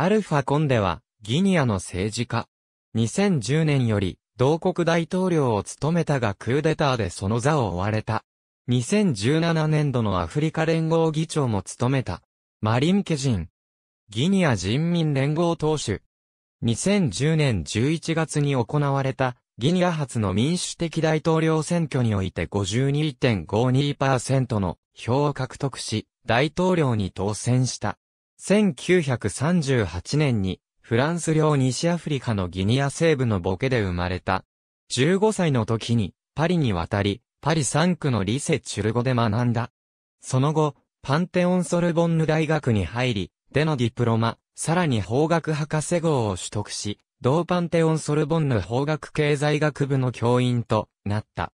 アルファコンデは、ギニアの政治家。2010年より、同国大統領を務めたがクーデターでその座を追われた。2017年度のアフリカ連合議長も務めた。マリンケ人。ギニア人民連合党首。2010年11月に行われた、ギニア発の民主的大統領選挙において52.52%の票を獲得し、大統領に当選した。1938年にフランス領西アフリカのギニア西部のボケで生まれた。15歳の時にパリに渡り、パリ3区のリセ・チュルゴで学んだ。その後、パンテオン・ソルボンヌ大学に入り、でのディプロマ、さらに法学博士号を取得し、同パンテオン・ソルボンヌ法学経済学部の教員となった。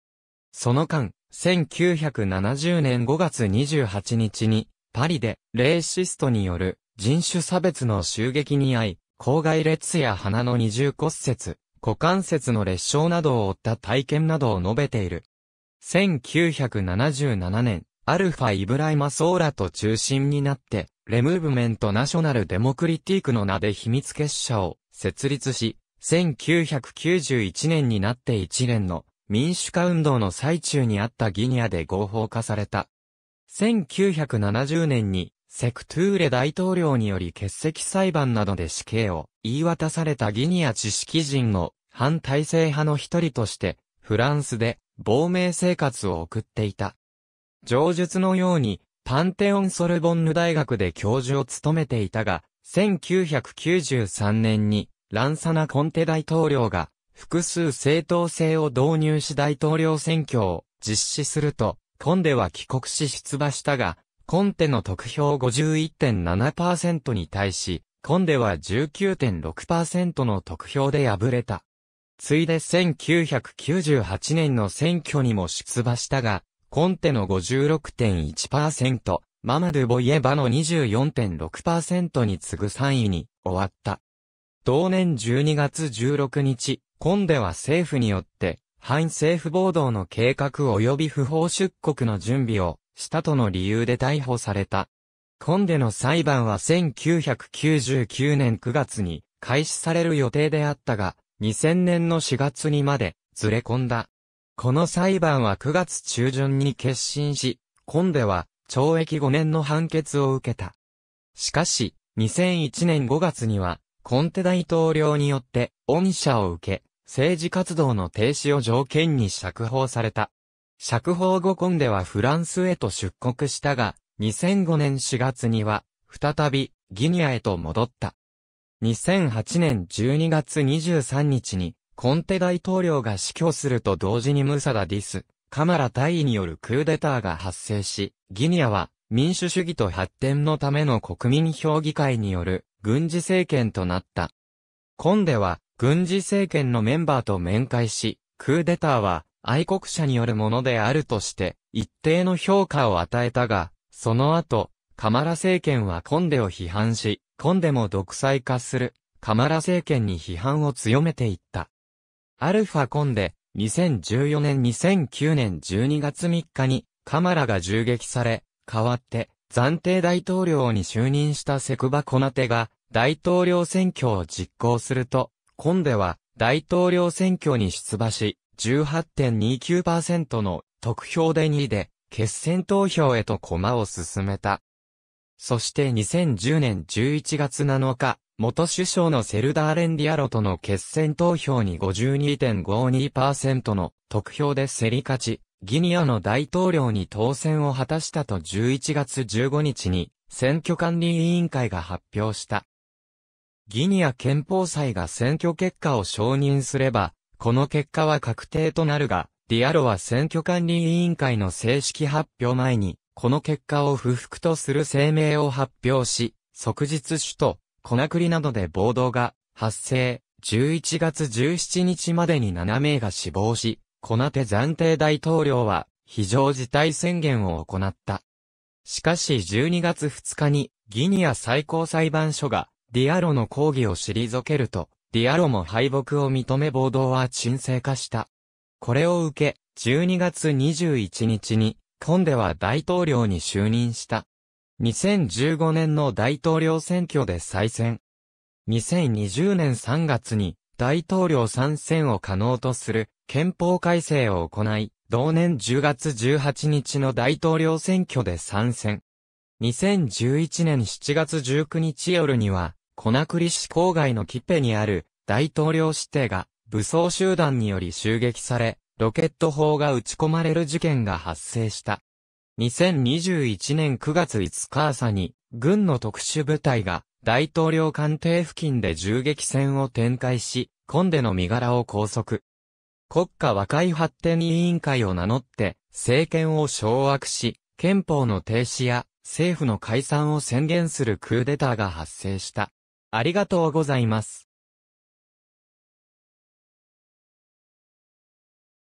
その間、1970年5月28日にパリで、レーシストによる人種差別の襲撃に遭い、口外裂や鼻の二重骨折、股関節の裂傷などを負った体験などを述べている。1977年、アルファ・イブライマ・ソーラと中心になって、レムーブメント・ナショナル・デモクリティークの名で秘密結社を設立し、1991年になって一連の民主化運動の最中にあったギニアで合法化された。1970年にセクトゥーレ大統領により欠席裁判などで死刑を言い渡されたギニア知識人の反体制派の一人としてフランスで亡命生活を送っていた。上述のようにパンテオン・ソルボンヌ大学で教授を務めていたが、1993年にランサナ・コンテ大統領が複数正当性を導入し大統領選挙を実施すると、コンデは帰国し出馬したが、コンテの得票51.7%に対し、コンデは19.6%の得票で敗れた。ついで1998年の選挙にも出馬したが、コンテの56.1%、ママドゥ・ボイエバの24.6%に次ぐ3位に終わった。同年12月16日、コンデは政府によって反政府暴動の計画及び不法出国の準備をしたとの理由で逮捕された。コンデの裁判は1999年9月に開始される予定であったが、2000年の4月にまでずれ込んだ。この裁判は9月中旬に決心し、コンデは懲役5年の判決を受けた。しかし、2001年5月には、コンテ大統領によって恩赦を受け、政治活動の停止を条件に釈放された。釈放後コンデはフランスへと出国したが、2005年4月には、再び、ギニアへと戻った。2008年12月23日に、コンテ大統領が死去すると同時にムサダ・ディス、カマラ大尉によるクーデターが発生し、ギニアは民主主義と発展のための国民評議会による軍事政権となった。コンデは軍事政権のメンバーと面会し、クーデターは愛国者によるものであるとして、一定の評価を与えたが、その後、カマラ政権はコンデを批判し、コンデも独裁化する、カマラ政権に批判を強めていった。アルファコンデ、2014年2009年12月3日に、カマラが銃撃され、代わって、暫定大統領に就任したセクバコナテが、大統領選挙を実行すると、コンデは大統領選挙に出馬し、18.29%の得票で2位で、決選投票へと駒を進めた。そして2010年11月7日、元首相のセルダーレンディアロとの決選投票に52.52%の得票で競り勝ち、ギニアの大統領に当選を果たしたと11月15日に選挙管理委員会が発表した。ギニア憲法裁が選挙結果を承認すれば、この結果は確定となるが、ディアロは選挙管理委員会の正式発表前に、この結果を不服とする声明を発表し、即日首都、コナクリなどで暴動が発生、11月17日までに7名が死亡し、コナテ暫定大統領は非常事態宣言を行った。しかし12月2日にギニア最高裁判所がディアロの抗議を退けると、ディアロも敗北を認め暴動は沈静化した。これを受け、12月21日に、コンデは大統領に就任した。2015年の大統領選挙で再選。2020年3月に大統領参戦を可能とする憲法改正を行い、同年10月18日の大統領選挙で参戦。2011年7月19日夜にはコナクリ市郊外のキッペにある大統領指定が武装集団により襲撃され、ロケット砲が撃ち込まれる事件が発生した。2021年9月5日朝に、軍の特殊部隊が大統領官邸付近で銃撃戦を展開し、コンデの身柄を拘束。国家和解発展委員会を名乗って、政権を掌握し、憲法の停止や政府の解散を宣言するクーデターが発生した。ありがとうございます。